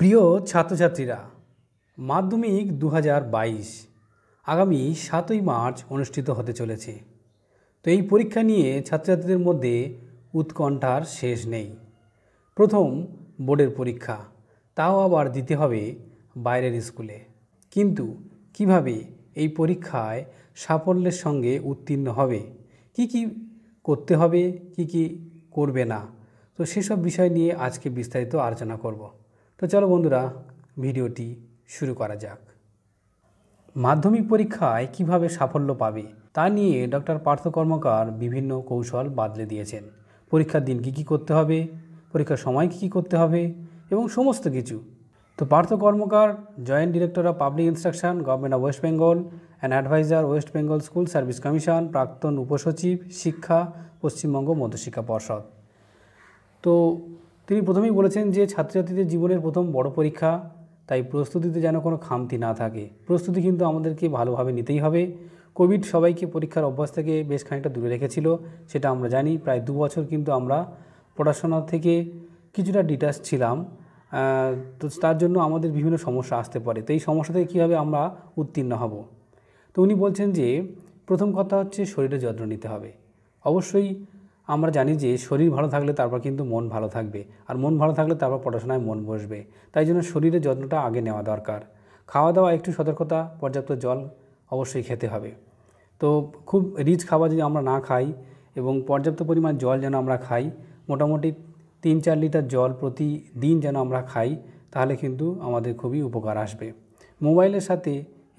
প্রিয় ছাত্রছাত্রীরা মাধ্যমিক দু বাইশ আগামী সাতই মার্চ অনুষ্ঠিত হতে চলেছে তো এই পরীক্ষা নিয়ে ছাত্রছাত্রীদের মধ্যে উৎকণ্ঠার শেষ নেই প্রথম বোর্ডের পরীক্ষা তাও আবার দিতে হবে বাইরের স্কুলে কিন্তু কিভাবে এই পরীক্ষায় সাফল্যের সঙ্গে উত্তীর্ণ হবে কি কি করতে হবে কি কি করবে না তো সেসব বিষয় নিয়ে আজকে বিস্তারিত আলোচনা করব তো চলো বন্ধুরা ভিডিওটি শুরু করা যাক মাধ্যমিক পরীক্ষায় কিভাবে সাফল্য পাবে তা নিয়ে ডক্টর পার্থ কর্মকার বিভিন্ন কৌশল বাদলে দিয়েছেন পরীক্ষার দিন কী কী করতে হবে পরীক্ষার সময় কী কী করতে হবে এবং সমস্ত কিছু তো Partha Karmakar joint director of public instruction government of West Bengal and adviser West Bengal school service commission প্রাক্তন উপসচিব শিক্ষা পশ্চিমবঙ্গ মধ্যশিক্ষা পর্ষদ তো তিনি প্রথমেই বলেছেন যে ছাত্রছাত্রীদের জীবনের প্রথম বড় পরীক্ষা তাই প্রস্তুতিতে যেন কোনো খামতি না থাকে প্রস্তুতি কিন্তু আমাদেরকে ভালোভাবে নিতেই হবে কোভিড সবাইকে পরীক্ষার অভ্যাস থেকে বেশ খানিকটা দূরে রেখেছিল সেটা আমরা জানি প্রায় দু বছর কিন্তু আমরা পড়াশোনা থেকে কিছুটা ডিটাচ ছিলাম তো তার জন্য আমাদের বিভিন্ন সমস্যা আসতে পারে তো এই সমস্যা থেকে কীভাবে আমরা উত্তীর্ণ হব তো উনি বলছেন যে প্রথম কথা হচ্ছে শরীরে যত্ন নিতে হবে অবশ্যই আমরা জানি যে শরীর ভালো থাকলে তারপর কিন্তু মন ভালো থাকবে আর মন ভালো থাকলে তারপর পড়াশোনায় মন বসবে তাই জন্য শরীরের যত্নটা আগে নেওয়া দরকার খাওয়া দাওয়া একটু সতর্কতা পর্যাপ্ত জল অবশ্যই খেতে হবে তো খুব রিচ খাবার যদি আমরা না খাই এবং পর্যাপ্ত পরিমাণ জল যেন আমরা খাই মোটামুটি তিন চার লিটার জল প্রতিদিন যেন আমরা খাই তাহলে কিন্তু আমাদের খুবই উপকার আসবে মোবাইলের সাথে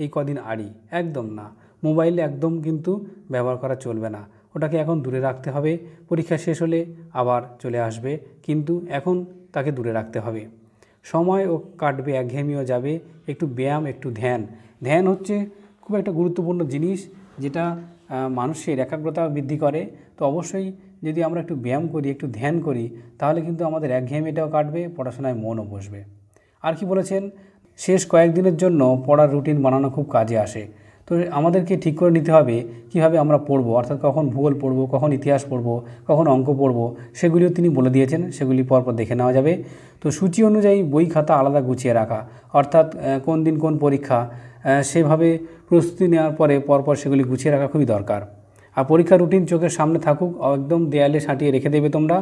এই কদিন আড়ি একদম না মোবাইল একদম কিন্তু ব্যবহার করা চলবে না ওটাকে এখন দূরে রাখতে হবে পরীক্ষা শেষ হলে আবার চলে আসবে কিন্তু এখন তাকে দূরে রাখতে হবে সময় ও কাটবে একঘেয়েমিও যাবে একটু ব্যায়াম একটু ধ্যান ধ্যান হচ্ছে খুব একটা গুরুত্বপূর্ণ জিনিস যেটা মানুষের একাগ্রতা বৃদ্ধি করে তো অবশ্যই যদি আমরা একটু ব্যায়াম করি একটু ধ্যান করি তাহলে কিন্তু আমাদের একঘেয়েমিটাও কাটবে পড়াশোনায় মনও বসবে আর কি বলেছেন শেষ কয়েকদিনের জন্য পড়ার রুটিন বানানো খুব কাজে আসে তো আমাদেরকে ঠিক করে নিতে হবে কিভাবে আমরা পড়ব অর্থাৎ কখন ভূগোল পড়ব কখন ইতিহাস পড়ব কখন অঙ্ক পড়ব সেগুলিও তিনি বলে দিয়েছেন সেগুলি পরপর দেখে নেওয়া যাবে তো সূচি অনুযায়ী বই খাতা আলাদা গুছিয়ে রাখা অর্থাৎ কোন দিন কোন পরীক্ষা সেভাবে প্রস্তুতি নেওয়ার পরে পরপর সেগুলি গুছিয়ে রাখা খুবই দরকার আর পরীক্ষা রুটিন চোখের সামনে থাকুক একদম দেয়ালে সাঁটিয়ে রেখে দেবে তোমরা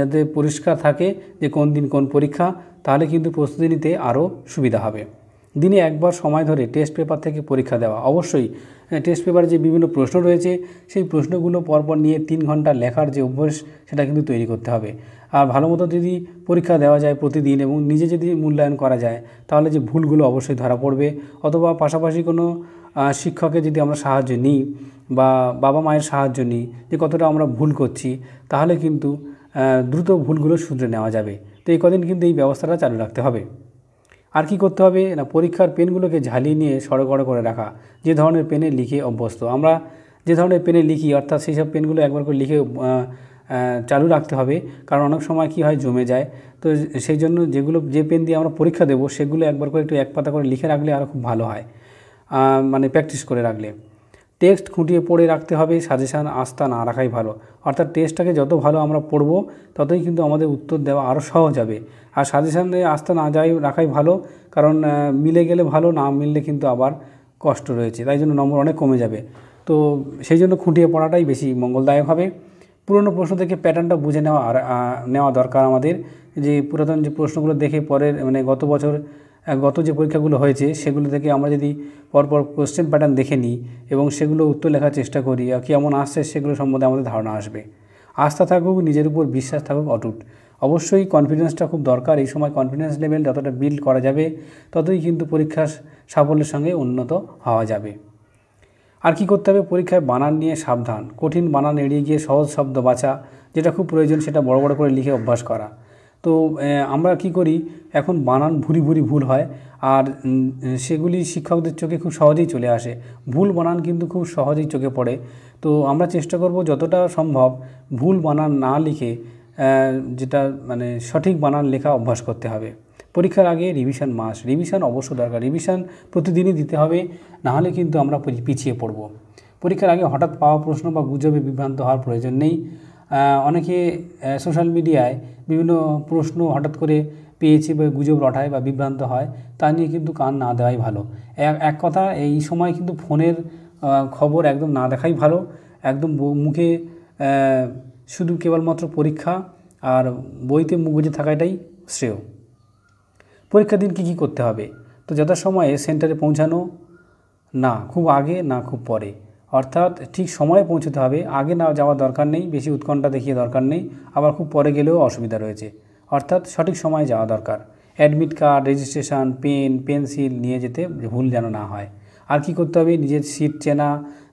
যাতে পরিষ্কার থাকে যে কোন দিন কোন পরীক্ষা তাহলে কিন্তু প্রস্তুতি নিতে আরও সুবিধা হবে দিনে একবার সময় ধরে টেস্ট পেপার থেকে পরীক্ষা দেওয়া অবশ্যই টেস্ট পেপারে যে বিভিন্ন প্রশ্ন রয়েছে সেই প্রশ্নগুলো পরপর নিয়ে তিন ঘন্টা লেখার যে অভ্যাস সেটা কিন্তু তৈরি করতে হবে আর ভালো মতো যদি পরীক্ষা দেওয়া যায় প্রতিদিন এবং নিজে যদি মূল্যায়ন করা যায় তাহলে যে ভুলগুলো অবশ্যই ধরা পড়বে অথবা পাশাপাশি কোনো শিক্ষকের যদি আমরা সাহায্য নিই বা বাবা মায়ের সাহায্য নিই যে কতটা আমরা ভুল করছি তাহলে কিন্তু দ্রুত ভুলগুলো শুধরে নেওয়া যাবে তো এই কদিন কিন্তু এই ব্যবস্থাটা চালু রাখতে হবে আর কি করতে হবে না পরীক্ষার পেনগুলোকে ঝালিয়ে নিয়ে সড়গড় করে রাখা যে ধরনের পেনে লিখে অভ্যস্ত আমরা যে ধরনের পেনে লিখি অর্থাৎ সেই সব পেনগুলো একবার করে লিখে চালু রাখতে হবে কারণ অনেক সময় কি হয় জমে যায় তো সেই জন্য যেগুলো যে পেন দিয়ে আমরা পরীক্ষা দেবো সেগুলো একবার করে একটু এক পাতা করে লিখে রাখলে আরও খুব ভালো হয় মানে প্র্যাকটিস করে রাখলে টেক্সট খুঁটিয়ে পড়ে রাখতে হবে সাজেশান আস্থা না রাখাই ভালো অর্থাৎ টেক্সটটাকে যত ভালো আমরা পড়ব ততই কিন্তু আমাদের উত্তর দেওয়া আরও সহজ হবে আর সাজেশান আস্থা না যাই রাখাই ভালো কারণ মিলে গেলে ভালো না মিললে কিন্তু আবার কষ্ট রয়েছে তাই জন্য নম্বর অনেক কমে যাবে তো সেই জন্য খুঁটিয়ে পড়াটাই বেশি মঙ্গলদায়ক হবে পুরনো প্রশ্ন থেকে প্যাটার্নটা বুঝে নেওয়া নেওয়া দরকার আমাদের যে পুরাতন যে প্রশ্নগুলো দেখে পরের মানে গত বছর গত যে পরীক্ষাগুলো হয়েছে সেগুলো থেকে আমরা যদি পরপর কোশ্চেন প্যাটার্ন দেখে নিই এবং সেগুলো উত্তর লেখার চেষ্টা করি আর কেমন আসছে সেগুলো সম্বন্ধে আমাদের ধারণা আসবে আস্থা থাকুক নিজের উপর বিশ্বাস থাকুক অটুট অবশ্যই কনফিডেন্সটা খুব দরকার এই সময় কনফিডেন্স লেভেল যতটা বিল্ড করা যাবে ততই কিন্তু পরীক্ষার সাফল্যের সঙ্গে উন্নত হওয়া যাবে আর কি করতে হবে পরীক্ষায় বানান নিয়ে সাবধান কঠিন বানান এড়িয়ে গিয়ে সহজ শব্দ বাঁচা যেটা খুব প্রয়োজন সেটা বড় বড় করে লিখে অভ্যাস করা তো আমরা কি করি এখন বানান ভুরি ভুরি ভুল হয় আর সেগুলি শিক্ষকদের চোখে খুব সহজেই চলে আসে ভুল বানান কিন্তু খুব সহজেই চোখে পড়ে তো আমরা চেষ্টা করব যতটা সম্ভব ভুল বানান না লিখে যেটা মানে সঠিক বানান লেখা অভ্যাস করতে হবে পরীক্ষার আগে রিভিশন মাস রিভিশন অবশ্য দরকার রিভিশন প্রতিদিনই দিতে হবে নাহলে কিন্তু আমরা পিছিয়ে পড়ব পরীক্ষার আগে হঠাৎ পাওয়া প্রশ্ন বা গুজবে বিভ্রান্ত হওয়ার প্রয়োজন নেই অনেকে সোশ্যাল মিডিয়ায় বিভিন্ন প্রশ্ন হঠাৎ করে পেয়েছে বা গুজব রটায় বা বিভ্রান্ত হয় তা নিয়ে কিন্তু কান না দেওয়াই ভালো এক কথা এই সময় কিন্তু ফোনের খবর একদম না দেখাই ভালো একদম মুখে শুধু কেবলমাত্র পরীক্ষা আর বইতে মুখ বুঝে থাকাটাই শ্রেয় পরীক্ষা দিন কী কী করতে হবে তো যথাসময়ে সেন্টারে পৌঁছানো না খুব আগে না খুব পরে অর্থাৎ ঠিক সময়ে পৌঁছতে হবে আগে না যাওয়ার দরকার নেই বেশি উৎকণ্ঠা দেখিয়ে দরকার নেই আবার খুব পরে গেলেও অসুবিধা রয়েছে অর্থাৎ সঠিক সময়ে যাওয়া দরকার admit card registration pen pencil নিয়ে যেতে ভুল যেন না হয় আর কি করতে হবে নিজের সিট চেনা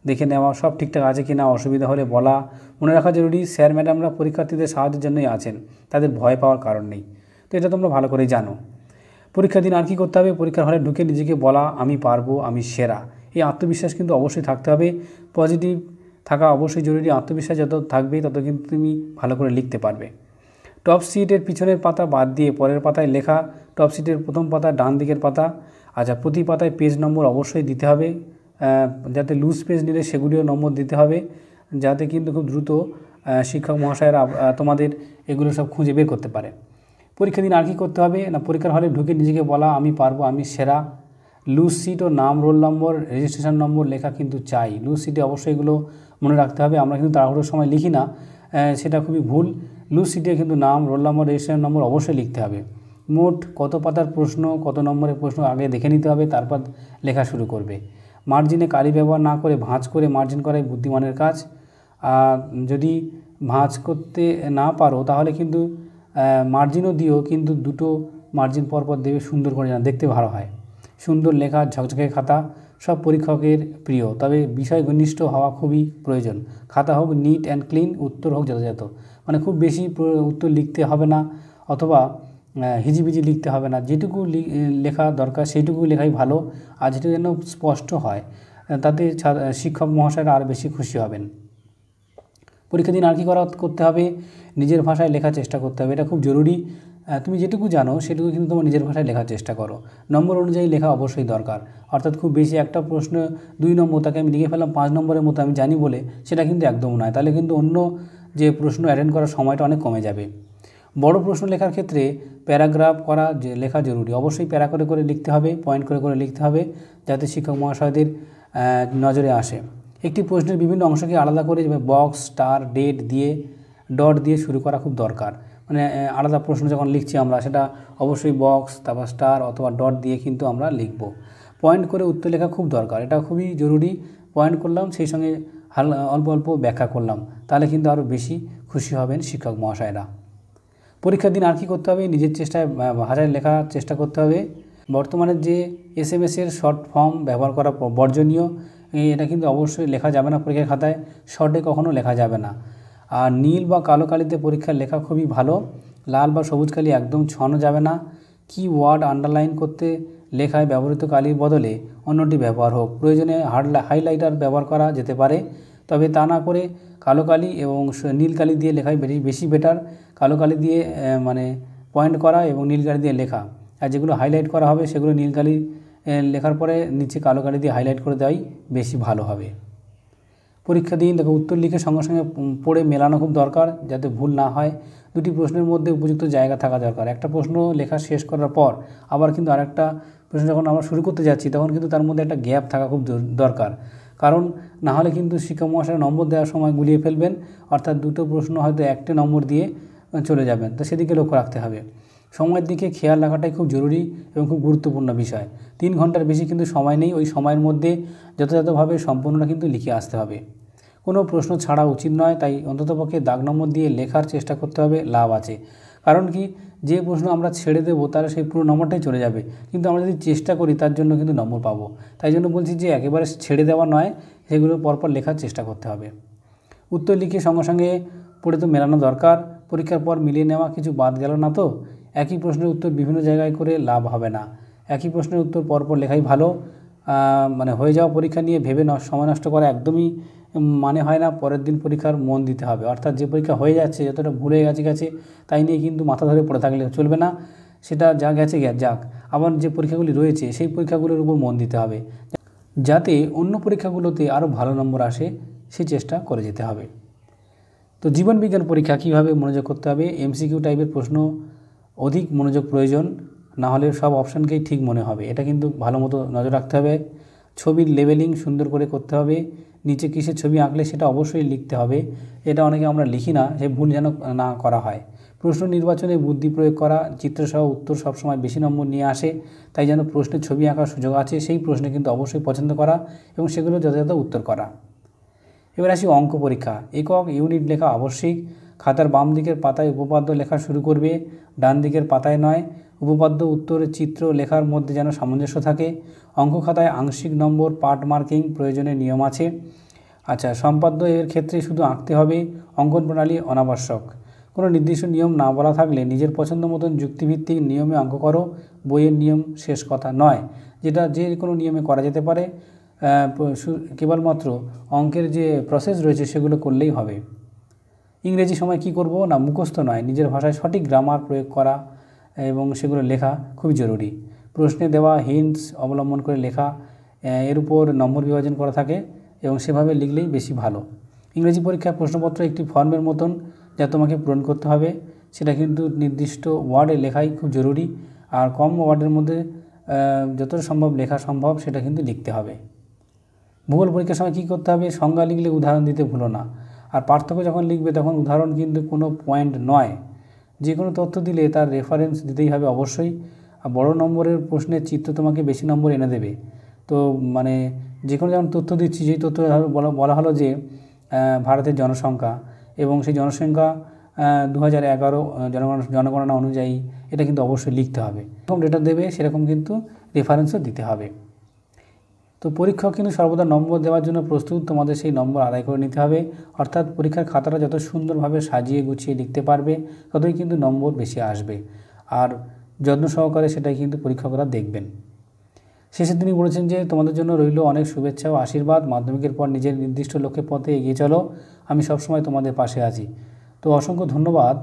দেখে নেওয়া সব ঠিকঠাক আছে কি না অসুবিধা হলে বলা মনে রাখা জরুরি স্যার ম্যাডামরা পরীক্ষার্থীদের সাহায্যের জন্যই আছেন তাদের ভয় পাওয়ার কারণ নেই তো এটা তোমরা ভালো করে জানো পরীক্ষার দিন আর কী করতে হবে পরীক্ষার হলে ঢুকে নিজেকে বলা আমি পারবো আমি সেরা এই আত্মবিশ্বাস কিন্তু অবশ্যই থাকতে হবে পজিটিভ থাকা অবশ্যই জরুরি আত্মবিশ্বাস যত থাকবে তত কিন্তু তুমি ভালো করে লিখতে পারবে টপ সিটের পিছনের পাতা বাদ দিয়ে পরের পাতায় লেখা টপ সিটের প্রথম পাতা ডান দিকের পাতা আচ্ছা প্রতি পাতায় পেজ নম্বর অবশ্যই দিতে হবে যাতে লুজ পেজ নিলে সেগুলিও নম্বর দিতে হবে যাতে কিন্তু খুব দ্রুত শিক্ষক মহাশয়েরা তোমাদের এগুলো সব খুঁজে বের করতে পারে পরীক্ষা দিন আর কি করতে হবে না পরীক্ষার হলে ঢুকে নিজেকে বলা আমি পারবো আমি সেরা লুজ সিট ও নাম রোল নম্বর রেজিস্ট্রেশন নম্বর লেখা কিন্তু চাই লুজ সিটে অবশ্যই এগুলো মনে রাখতে হবে আমরা কিন্তু তাড়াহুড়োর সময় লিখি না সেটা খুবই ভুল লুজ সিটে কিন্তু নাম রোল নম্বর রেজিস্ট্রেশন নম্বর অবশ্যই লিখতে হবে মোট কত পাতার প্রশ্ন কত নম্বরের প্রশ্ন আগে দেখে নিতে হবে তারপর লেখা শুরু করবে মার্জিনে কালি ব্যবহার না করে ভাঁজ করে মার্জিন করাই বুদ্ধিমানের কাজ আর যদি ভাঁজ করতে না পারো তাহলে কিন্তু মার্জিনও দিও কিন্তু দুটো মার্জিন পরপর দেবে সুন্দর করে দেখতে ভালো হয় সুন্দর লেখা ঝকঝকে খাতা সব পরীক্ষকের প্রিয় তবে বিষয় ঘনিষ্ঠ হওয়া খুবই প্রয়োজন খাতা হোক নিট অ্যান্ড ক্লিন উত্তর হোক যথাযথ মানে খুব বেশি উত্তর লিখতে হবে না অথবা হিজিবিজি লিখতে হবে না যেটুকু লেখা দরকার সেইটুকু লেখাই ভালো আর যেটুকু যেন স্পষ্ট হয় তাতে শিক্ষক মহাশয়রা আর বেশি খুশি হবেন পরীক্ষা দিন আর কি করা করতে হবে নিজের ভাষায় লেখার চেষ্টা করতে হবে এটা খুব জরুরি তুমি যেটুকু জানো সেটুকু কিন্তু তোমার নিজের ভাষায় লেখার চেষ্টা করো নম্বর অনুযায়ী লেখা অবশ্যই দরকার অর্থাৎ খুব বেশি একটা প্রশ্ন দুই নম্বর তাকে আমি লিখে ফেলাম পাঁচ নম্বরের মতো আমি জানি বলে সেটা কিন্তু একদম নয় তাহলে কিন্তু অন্য যে প্রশ্ন অ্যাটেন্ড করার সময়টা অনেক কমে যাবে বড় প্রশ্ন লেখার ক্ষেত্রে প্যারাগ্রাফ করা লেখা জরুরি অবশ্যই প্যারা করে করে লিখতে হবে পয়েন্ট করে করে লিখতে হবে যাতে শিক্ষক মহাশয়দের নজরে আসে একটি প্রশ্নের বিভিন্ন অংশকে আলাদা করে বক্স স্টার ডেট দিয়ে ডট দিয়ে শুরু করা খুব দরকার মানে আলাদা প্রশ্ন যখন লিখছি আমরা সেটা অবশ্যই বক্স তারপর স্টার অথবা ডট দিয়ে কিন্তু আমরা লিখব পয়েন্ট করে উত্তর লেখা খুব দরকার এটা খুবই জরুরি পয়েন্ট করলাম সেই সঙ্গে অল্প অল্প ব্যাখ্যা করলাম তাহলে কিন্তু আরও বেশি খুশি হবেন শিক্ষক মহাশয়রা পরীক্ষার দিন আর কী করতে হবে নিজের চেষ্টায় ভাষায় লেখার চেষ্টা করতে হবে বর্তমানে যে এস এম এসের শর্ট ফর্ম ব্যবহার করা বর্জনীয় এটা কিন্তু অবশ্যই লেখা যাবে না পরীক্ষার খাতায় শর্টে কখনও লেখা যাবে না আর নীল বা কালো কালিতে পরীক্ষার লেখা খুবই ভালো লাল বা সবুজ কালি একদম ছড়ানো যাবে না কি ওয়ার্ড আন্ডারলাইন করতে লেখায় ব্যবহৃত কালির বদলে অন্যটি ব্যবহার হোক প্রয়োজনে হার্ড হাইলাইটার ব্যবহার করা যেতে পারে তবে তা না করে কালো কালি এবং নীল কালি দিয়ে লেখায় বেশি বেশি বেটার কালো কালি দিয়ে মানে পয়েন্ট করা এবং নীল কালি দিয়ে লেখা আর যেগুলো হাইলাইট করা হবে সেগুলো নীল কালি লেখার পরে নিচে কালো কালি দিয়ে হাইলাইট করে দেওয়াই বেশি ভালো হবে পরীক্ষা দিন তাকে উত্তর লিখে সঙ্গে সঙ্গে পড়ে মেলানো খুব দরকার যাতে ভুল না হয় দুটি প্রশ্নের মধ্যে উপযুক্ত জায়গা থাকা দরকার একটা প্রশ্ন লেখা শেষ করার পর আবার কিন্তু আরেকটা প্রশ্ন যখন আমরা শুরু করতে যাচ্ছি তখন কিন্তু তার মধ্যে একটা গ্যাপ থাকা খুব দরকার কারণ না হলে কিন্তু শিক্ষা মহাশয় নম্বর দেওয়ার সময় গুলিয়ে ফেলবেন অর্থাৎ দুটো প্রশ্ন হয়তো একটি নম্বর দিয়ে চলে যাবেন তো সেদিকে লক্ষ্য রাখতে হবে সময়ের দিকে খেয়াল রাখাটাই খুব জরুরি এবং খুব গুরুত্বপূর্ণ বিষয় তিন ঘন্টার বেশি কিন্তু সময় নেই ওই সময়ের মধ্যে যথাযথভাবে সম্পূর্ণটা কিন্তু লিখে আসতে হবে কোনো প্রশ্ন ছাড়া উচিত নয় তাই অন্ততপক্ষে দাগ নম্বর দিয়ে লেখার চেষ্টা করতে হবে লাভ আছে কারণ কি যে প্রশ্ন আমরা ছেড়ে দেবো তাহলে সেই পুরো নম্বরটাই চলে যাবে কিন্তু আমরা যদি চেষ্টা করি তার জন্য কিন্তু নম্বর পাবো তাই জন্য বলছি যে একেবারে ছেড়ে দেওয়া নয় সেগুলো পরপর লেখার চেষ্টা করতে হবে উত্তর লিখে সঙ্গে সঙ্গে পড়ে তো মেলানো দরকার পরীক্ষার পর মিলিয়ে নেওয়া কিছু বাদ গেল না তো একই প্রশ্নের উত্তর বিভিন্ন জায়গায় করে লাভ হবে না একই প্রশ্নের উত্তর পরপর লেখাই ভালো মানে হয়ে যাওয়া পরীক্ষা নিয়ে ভেবে সময় নষ্ট করা একদমই মানে হয় না পরের দিন পরীক্ষার মন দিতে হবে অর্থাৎ যে পরীক্ষা হয়ে যাচ্ছে যতটা ভুলে গেছে গেছে তাই নিয়ে কিন্তু মাথা ধরে পড়ে থাকলে চলবে না সেটা যা গেছে যাক আবার যে পরীক্ষাগুলি রয়েছে সেই পরীক্ষাগুলোর উপর মন দিতে হবে যাতে অন্য পরীক্ষাগুলোতে আরও ভালো নম্বর আসে সে চেষ্টা করে যেতে হবে তো জীবনবিজ্ঞান পরীক্ষা কীভাবে মনোযোগ করতে হবে এমসিকিউ টাইপের প্রশ্ন অধিক মনোযোগ প্রয়োজন না হলে সব অপশানকেই ঠিক মনে হবে এটা কিন্তু ভালো মতো নজর রাখতে হবে ছবির লেভেলিং সুন্দর করে করতে হবে নিচে কিসের ছবি আঁকলে সেটা অবশ্যই লিখতে হবে এটা অনেকে আমরা লিখি না সে ভুল যেন না করা হয় প্রশ্ন নির্বাচনে বুদ্ধি প্রয়োগ করা চিত্রসহ উত্তর সবসময় বেশি নম্বর নিয়ে আসে তাই যেন প্রশ্নের ছবি আঁকার সুযোগ আছে সেই প্রশ্নে কিন্তু অবশ্যই পছন্দ করা এবং সেগুলো যথাযথ উত্তর করা এবার আসি অঙ্ক পরীক্ষা একক ইউনিট লেখা আবশ্যিক খাতার বাম দিকের পাতায় উপপাদ্য লেখা শুরু করবে ডান দিকের পাতায় নয় উপপাদ্য উত্তরের চিত্র লেখার মধ্যে যেন সামঞ্জস্য থাকে অঙ্ক খাতায় আংশিক নম্বর পার্ট মার্কিং প্রয়োজনের নিয়ম আছে আচ্ছা সম্পাদ্য এর ক্ষেত্রে শুধু আঁকতে হবে অঙ্কন প্রণালী অনাবশ্যক কোনো নির্দিষ্ট নিয়ম না বলা থাকলে নিজের পছন্দ মতন যুক্তিভিত্তিক নিয়মে অঙ্ক করো বইয়ের নিয়ম শেষ কথা নয় যেটা যে কোনো নিয়মে করা যেতে পারে কেবলমাত্র অঙ্কের যে প্রসেস রয়েছে সেগুলো করলেই হবে ইংরেজি সময় কি করব না মুখস্থ নয় নিজের ভাষায় সঠিক গ্রামার প্রয়োগ করা এবং সেগুলো লেখা খুবই জরুরি প্রশ্নে দেওয়া হিন্টস অবলম্বন করে লেখা এর উপর নম্বর বিভাজন করা থাকে এবং সেভাবে লিখলেই বেশি ভালো ইংরেজি পরীক্ষার প্রশ্নপত্র একটি ফর্মের মতন যা তোমাকে পূরণ করতে হবে সেটা কিন্তু নির্দিষ্ট ওয়ার্ডে লেখাই খুব জরুরি আর কম ওয়ার্ডের মধ্যে যতটা সম্ভব লেখা সম্ভব সেটা কিন্তু লিখতে হবে ভূগোল পরীক্ষার সময় কী করতে হবে সংজ্ঞা লিখলে উদাহরণ দিতে ভুলো না আর পার্থক্য যখন লিখবে তখন উদাহরণ কিন্তু কোনো পয়েন্ট নয় যে কোনো তথ্য দিলে তার রেফারেন্স দিতেই হবে অবশ্যই আর বড় নম্বরের প্রশ্নের চিত্র তোমাকে বেশি নম্বর এনে দেবে তো মানে যে কোনো যেমন তথ্য দিচ্ছি যেই তথ্য বলা বলা হলো যে ভারতের জনসংখ্যা এবং সেই জনসংখ্যা দু হাজার এগারো জনগণ জনগণনা অনুযায়ী এটা কিন্তু অবশ্যই লিখতে হবে এরকম ডেটা দেবে সেরকম কিন্তু রেফারেন্সও দিতে হবে তো পরীক্ষক কিন্তু সর্বদা নম্বর দেওয়ার জন্য প্রস্তুত তোমাদের সেই নম্বর আদায় করে নিতে হবে অর্থাৎ পরীক্ষার খাতাটা যত সুন্দরভাবে সাজিয়ে গুছিয়ে লিখতে পারবে ততই কিন্তু নম্বর বেশি আসবে আর যত্ন সহকারে সেটাই কিন্তু পরীক্ষকরা দেখবেন শেষে তিনি বলেছেন যে তোমাদের জন্য রইল অনেক শুভেচ্ছা ও আশীর্বাদ মাধ্যমিকের পর নিজের নির্দিষ্ট লক্ষ্যের পথে এগিয়ে চলো আমি সবসময় তোমাদের পাশে আছি তো অসংখ্য ধন্যবাদ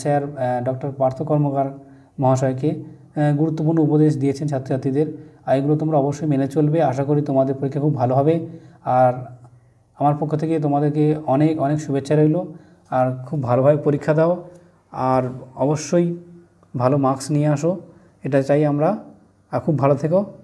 স্যার ডক্টর পার্থ কর্মকার মহাশয়কে গুরুত্বপূর্ণ উপদেশ দিয়েছেন ছাত্রছাত্রীদের আর এগুলো তোমরা অবশ্যই মেনে চলবে আশা করি তোমাদের পরীক্ষা খুব ভালো হবে আর আমার পক্ষ থেকে তোমাদেরকে অনেক অনেক শুভেচ্ছা রইল আর খুব ভালোভাবে পরীক্ষা দাও আর অবশ্যই ভালো মার্কস নিয়ে আসো এটা চাই আমরা আর খুব ভালো থেকো